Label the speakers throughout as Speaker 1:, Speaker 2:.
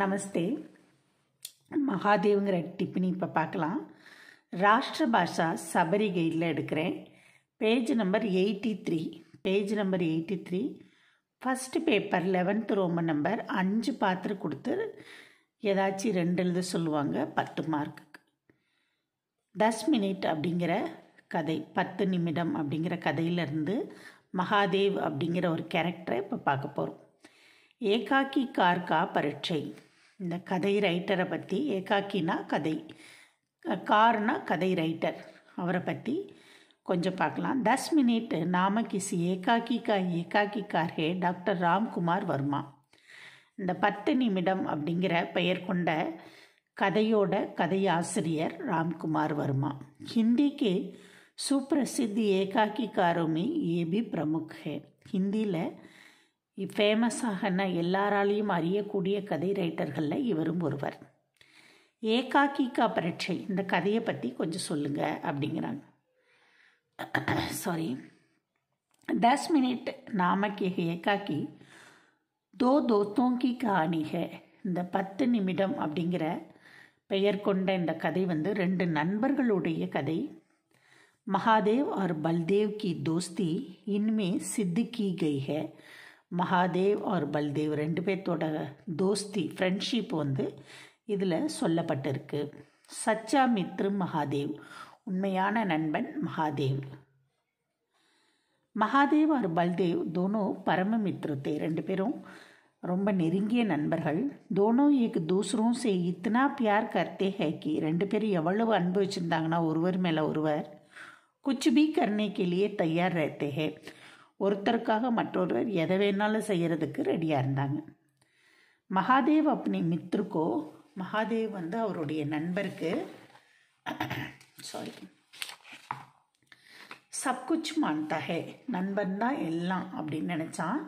Speaker 1: நமஸ்தே மகாதேவுங்கிற டிப்பினி இப்போ பார்க்கலாம் ராஷ்டிர பாஷா சபரி கைடில் எடுக்கிறேன் page number eighty three page number eighty three first paper eleventh ரோம நம்பர் அஞ்சு பாத்திரம் கொடுத்து ஏதாச்சும் ரெண்டு எழுத சொல்லுவாங்க பத்து மார்க்குக்கு தஸ் மினிட் அப்படிங்கிற கதை பத்து நிமிடம் அப்படிங்கிற கதையிலேருந்து மகாதேவ் அப்படிங்கிற ஒரு கேரக்டரை இப்போ பார்க்க போகிறோம் ஏகாக்கி கார்கா பரீட்சை இந்த கதை ரைட்டரை பற்றி ஏகாக்கினா கதை கார்னா கதை ரைட்டர் அவரை பற்றி கொஞ்சம் பார்க்கலாம் தஸ் மினிட் நாம கிசி ஏகாக்கி கா ஏகாக்கி கார்கே டாக்டர் ராம்குமார் வர்மா இந்த பத்து நிமிடம் அப்படிங்கிற பெயர் கொண்ட கதையோட கதையாசிரியர் ராம்குமார் வர்மா ஹிந்திக்கு சுப்பிரசித்தி ஏகாக்கி में ஏபி பிரமுக் ஹிந்தியில் ஹிந்தியில் ஃபேமஸாகன எல்லாராலையும் அறியக்கூடிய கதை ரைட்டர்களில் இவரும் ஒருவர் ஏகாக்கிகா பரீட்சை இந்த கதையை பற்றி கொஞ்சம் சொல்லுங்கள் அப்படிங்கிறாங்க சாரி தஸ் மினிட் நாமக்கேக ஏகாக்கி தோ தோத்தோங்கி கி இந்த பத்து நிமிடம் அப்படிங்கிற பெயர் கொண்ட இந்த கதை வந்து ரெண்டு நண்பர்களுடைய கதை மகாதேவ் ஆர் பல்தேவ் கி தோஸ்தி இன்மே சித்து கீ கைக மகாதேவ் ஆர் பல்தேவ் ரெண்டு பேர்த்தோட தோஸ்தி ஃப்ரெண்ட்ஷிப் வந்து இதில் சொல்லப்பட்டிருக்கு சச்சா மித்ரு மகாதேவ் உண்மையான நண்பன் மகாதேவ் மகாதேவ் ஆர் பல்தேவ் தோனோ பரமமித்ருத்தே ரெண்டு பேரும் ரொம்ப நெருங்கிய நண்பர்கள் தோனோ ஏக்கு தூசரும் சே இத்தனா பியார் கர்த்தே ஹேக்கி ரெண்டு பேரும் எவ்வளவு அனுபவிச்சிருந்தாங்கன்னா ஒருவர் மேலே ஒருவர் குச்சு பி கர்னே தயார் ரேத்தே ஒருத்தருக்காக மற்றொருவர் எதை வேணாலும் செய்கிறதுக்கு ரெடியாக இருந்தாங்க மகாதேவ் அப்படி மித்ருக்கோ மகாதேவ் வந்து அவருடைய நண்பருக்கு சாரி சப்குச் மான் ஹே நண்பன் தான் எல்லாம் அப்படின்னு நினச்சான்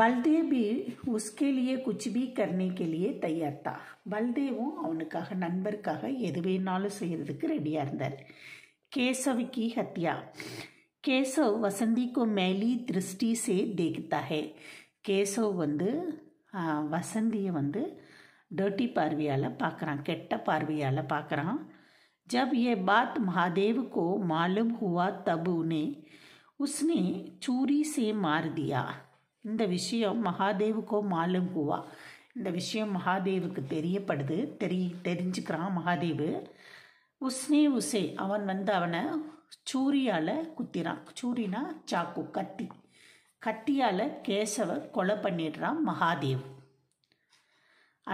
Speaker 1: பல்தேவ் உஸ்கேலியே குச்சிபி लिए कुछ भी பல்தேவும் அவனுக்காக நண்பருக்காக எது வேணாலும் செய்கிறதுக்கு ரெடியாக இருந்தார் கேசவிக்கி ஹத்யா கேசவ் வசந்தி கோ மேலி திருஷ்டி சே தேகித்தா ஹே கேசவ் வந்து வசந்தியை வந்து டர்ட்டி பார்வையால் பார்க்குறான் கெட்ட பார்வையால் பார்க்குறான் ஜப் ஏ பாத் மகாதேவ் கோ மாலும் हुआ तब உஸ்னே उसने चूरी से இந்த விஷயம் மகாதேவுக்கோ மாலும் ஹுவா இந்த விஷயம் மகாதேவுக்கு தெரியப்படுது தெரி தெரிஞ்சுக்கிறான் மகாதேவு உஸ்னே உசே அவன் வந்து அவனை சூரியால் குத்திறான் சூரினா சாக்கு கத்தி கத்தியால் கேசவ கொலை பண்ணிடுறான் மகாதேவ்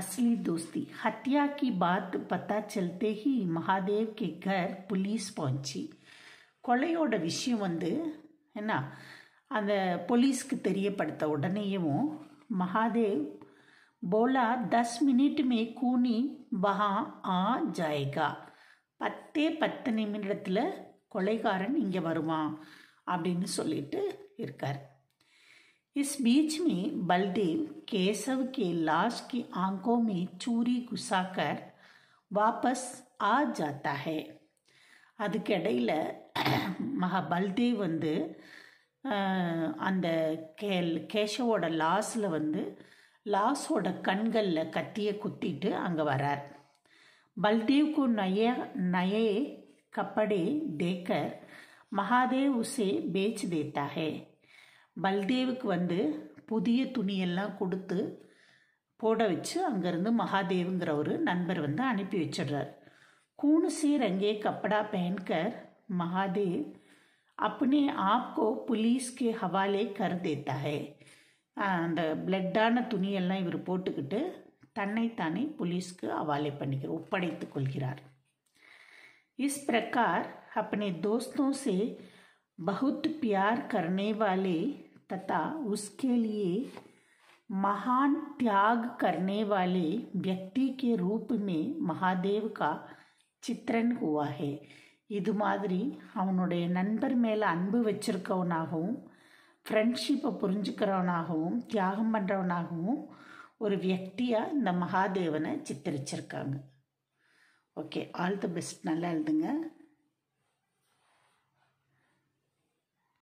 Speaker 1: அஸ்லி தோஸ்தி ஹத்யா கி பாத் பத்தா चलते மகாதேவ் महादेव के घर पुलिस கொலையோட விஷயம் வந்து என்ன அந்த போலீஸ்க்கு தெரியப்படுத்த உடனேயும் மகாதேவ் போலா தஸ் மினிட்டுமே கூனி வஹா ஆ ஜாயகா பத்தே பத்து நிமிடத்தில் கொலைகாரன் இங்கே வருவான் அப்படின்னு சொல்லிட்டு இருக்கார் இஸ் பீச் மீ பல்தேவ் கேசவ் கே லாஸ் கி ஆங்கோ மீ சூரி குசாக்கர் வாபஸ் ஆ ஜாத்தா ஹே அதுக்கிடையில் மகா பல்தேவ் வந்து அந்த கே கேஷவோட லாஸில் வந்து லாஸோட கண்களில் கத்தியை குத்திட்டு அங்கே வரார் பல்தேவ்கு நய நயே कपड़े देकर மகாதேவ் உசே பேச் தேத்தா பல்தேவுக்கு வந்து புதிய துணியெல்லாம் கொடுத்து போட வச்சு அங்கேருந்து மகாதேவுங்கிற ஒரு நண்பர் வந்து அனுப்பி வச்சிடுறார் கூணுசி ரங்கே கப்படா பேன்கர் மகாதேவ் अपने आप புலீஸ்க்கு ஹவாலே के हवाले அந்த பிளட்டான துணியெல்லாம் இவர் போட்டுக்கிட்டு தன்னைத்தானே போலீஸ்க்கு அவாலே பண்ணிக்கிறார் ஒப்படைத்து கொள்கிறார் इस प्रकार अपने दोस्तों से बहुत प्यार करने वाले तथा उसके लिए महान त्याग करने वाले व्यक्ति के रूप में महादेव का चित्रण हुआ है ഇതുമാടരി അവനടി നൻബർമേൽ അനുഭവ വെച്ചിർക്കോണഹവും ഫ്രണ്ട്ഷിപ്പ പൊരിഞ്ചിക്കറണഹവും ത്യാഗം മന്ത്രണഹവും ഒരു വ്യക്തിയാ ഇന്ദ മഹാദേവനെ ചിത്രിച്ചിർക്കാ ஓகே ஆல் தி பெஸ்ட் நல்லா எழுதுங்க